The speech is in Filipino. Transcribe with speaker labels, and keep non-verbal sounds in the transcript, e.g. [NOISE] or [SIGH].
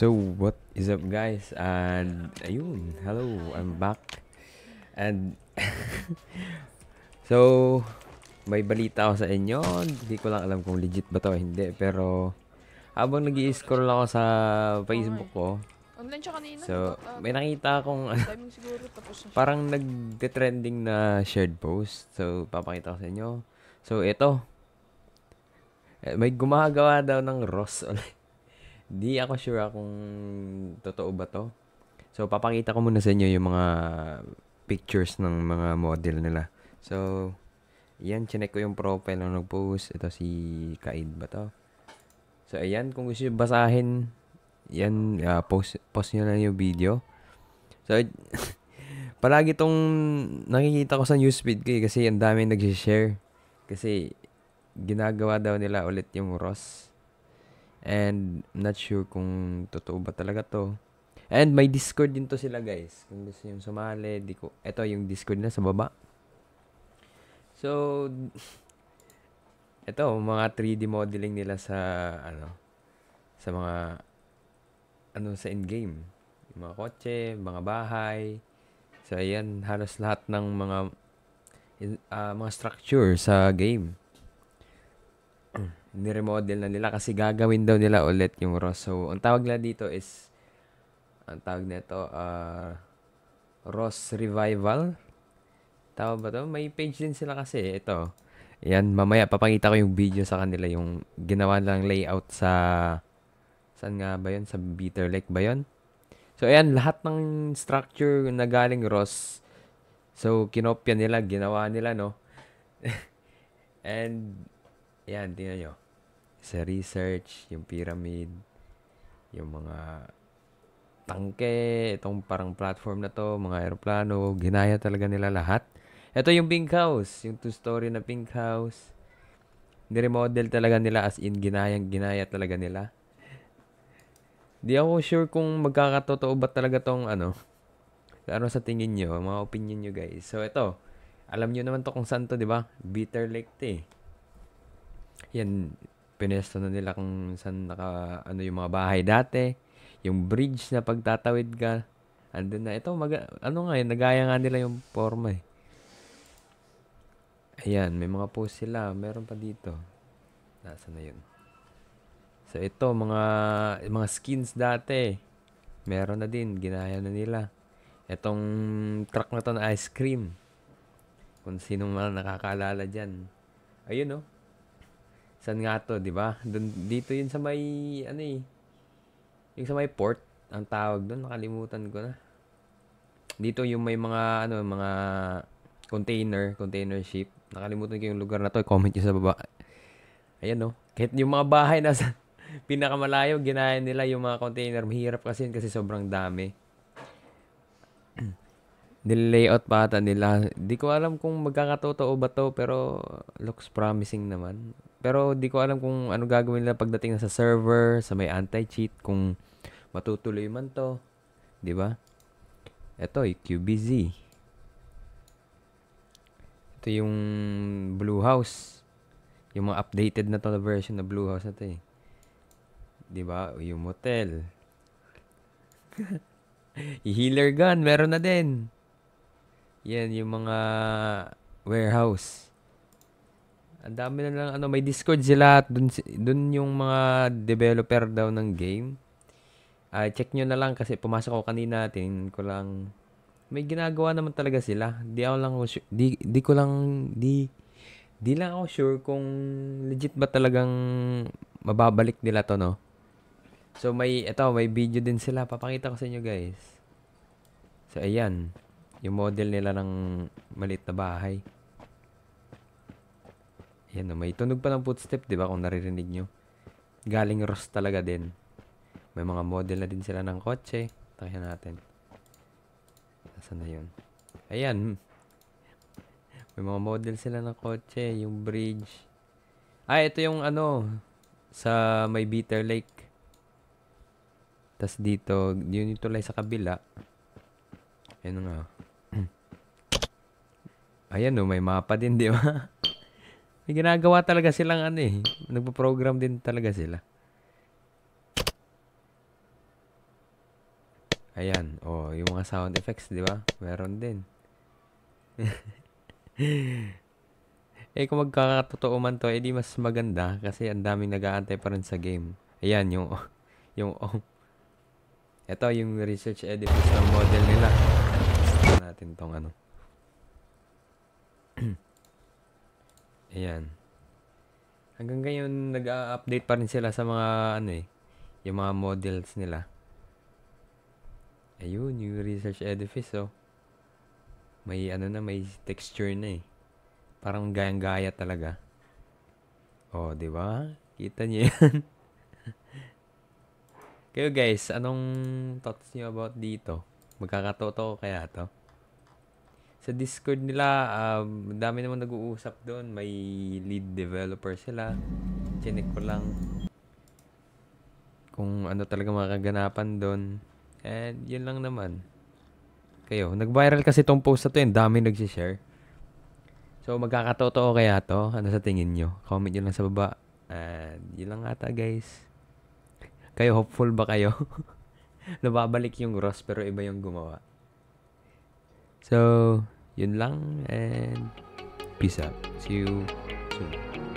Speaker 1: So, what is up guys? And, ayun, hello, I'm back. And, [LAUGHS] so, may balita ako sa inyo. Hindi ko lang alam kung legit ba to hindi. Pero, habang nag scroll ako sa Facebook ko, Online siya kanina. So, may nakita akong [LAUGHS] siguro, tapos parang nagte-trending na shared post. So, papakita ko sa inyo. So, ito. Eh, may gumagawa daw ng Ross ulit. [LAUGHS] Di ako sure kung totoo ba to. So, papakita ko muna sa inyo yung mga pictures ng mga model nila. So, yan, chinek ko yung profile ng nag-post. Ito si Kaid ba to? So, ayan, kung gusto nyo basahin, yan, uh, post, post nyo na yung video. So, [LAUGHS] palagi tong nakikita ko sa newsfeed ko eh, kasi ang dami nag-share. Kasi, ginagawa daw nila ulit yung Ross And not sure kung totoo ba talaga to. And may Discord din to sila guys. Kung gusto yung sumali, di ko. Ito yung Discord nila sa baba. So, ito, mga 3D modeling nila sa, ano, sa mga, ano, sa endgame. Yung mga kotse, mga bahay. So, ayan, halos lahat ng mga, uh, mga structure sa game niremodel na nila kasi gagawin daw nila ulit yung Ross. So, ang tawag nila dito is, ang tawag nito, uh, ah, Ross Revival. Tawag ba to? May page din sila kasi. Ito. Yan, mamaya papakita ko yung video sa kanila. Yung ginawa lang layout sa, saan nga ba yun? Sa Bitter Lake ba yun? So, ayan, lahat ng structure na galing Ross. So, kinopya nila, ginawa nila, no? [LAUGHS] And, yan, tingnan nyo. Sa research, yung pyramid, yung mga tangke, itong parang platform na to, mga aeroplano, ginaya talaga nila lahat. Ito yung pink house, yung two-story na pink house. Niremodel talaga nila as in ginayang ginaya talaga nila. Di ako sure kung magkakatotoo ba talaga tong ano. Ano sa tingin nyo? Mga opinion nyo guys. So ito, alam nyo naman to kung saan to, di ba? Bitter Lake to eh. Yan, pinesto na nila kung saan naka, ano yung mga bahay dati. Yung bridge na pagtatawid ka. Andun na. Ito, mag, ano nga yun, eh, nagaya nga nila yung forma eh. Ayan, may mga post sila. Meron pa dito. Nasa na yun? So, ito, mga, mga skins dati. Meron na din. Ginaya na nila. Itong truck na to na ice cream. Kung sino man nakakaalala dyan. Ayun, oh. San nga to, di ba? Dito yun sa may, ano eh, yung sa may port, ang tawag doon, nakalimutan ko na. Dito yung may mga, ano, mga container, container ship. Nakalimutan ko yung lugar na to, comment nyo sa baba. Ayan, no? Oh. Kahit yung mga bahay nasa [LAUGHS] pinakamalayo, ginaya nila yung mga container. Mahirap kasi yun kasi sobrang dami. [CLEARS THROAT] Nil-layout pa ata nila. Di ko alam kung magkakatotoo ba to, pero looks promising naman. Pero di ko alam kung ano gagawin nila pagdating na sa server, sa may anti-cheat, kung matutuloy man to. Di ba? Ito, yung eh, QBZ. Ito yung Blue House. Yung mga updated na to na version na Blue House na eh. Di ba? Yung motel. [LAUGHS] healer gun, meron na din. Yan, yung mga warehouse. Ang dami na lang ano, may Discord sila at dun, dun yung mga developer daw ng game. Uh, check nyo na lang kasi pumasok ako kanina, tingin ko lang. May ginagawa naman talaga sila. Di ako lang di, di ko lang di di lang ako sure kung legit ba talagang mababalik nila to, no? So may eto, may video din sila. Papakita ko sa inyo, guys. So ayan, yung model nila ng maliit na bahay. Yan no, may tunog pa ng footstep, di ba? Kung naririnig nyo. Galing Ross talaga din. May mga model na din sila ng kotse. Takihan natin. Nasaan na yun? Ayan. [LAUGHS] May mga model sila ng kotse. Yung bridge. Ah, ito yung ano. Sa may Bitter Lake. Tapos dito, yun yung tulay sa kabila. [CLEARS THROAT] Ayan nga. Ayan o, may mapa din, di ba? [LAUGHS] May ginagawa talaga silang ano eh. Nagpo-program din talaga sila. Ayan. Oh, yung mga sound effects, di ba? Meron din. [LAUGHS] eh, kung magkakatotoo man to, eh mas maganda kasi ang daming nag-aantay pa rin sa game. Ayan, yung... [LAUGHS] yung oh. Ito, yung research edifice ng model nila. Ito natin tong ano. Ayan. Hanggang ngayon, nag-update pa rin sila sa mga, ano eh, yung mga models nila. Ayun, new research edifice, oh. May, ano na, may texture na eh. Parang gayang-gaya talaga. Oh, di ba? Kita niyo yan. [LAUGHS] Kayo guys, anong thoughts niyo about dito? Magkakatotoo kaya to? sa Discord nila, um, dami naman nag-uusap doon. May lead developer sila. Chinek ko lang kung ano talaga makaganapan doon. And yun lang naman. Kayo, nag-viral kasi itong post na to. Ang dami nagsishare. So, magkakatotoo kaya to? Ano sa tingin nyo? Comment nyo lang sa baba. And yun lang ata, guys. Kayo, hopeful ba kayo? [LAUGHS] Nababalik yung Ross pero iba yung gumawa. So, yun lang and peace out. See you soon.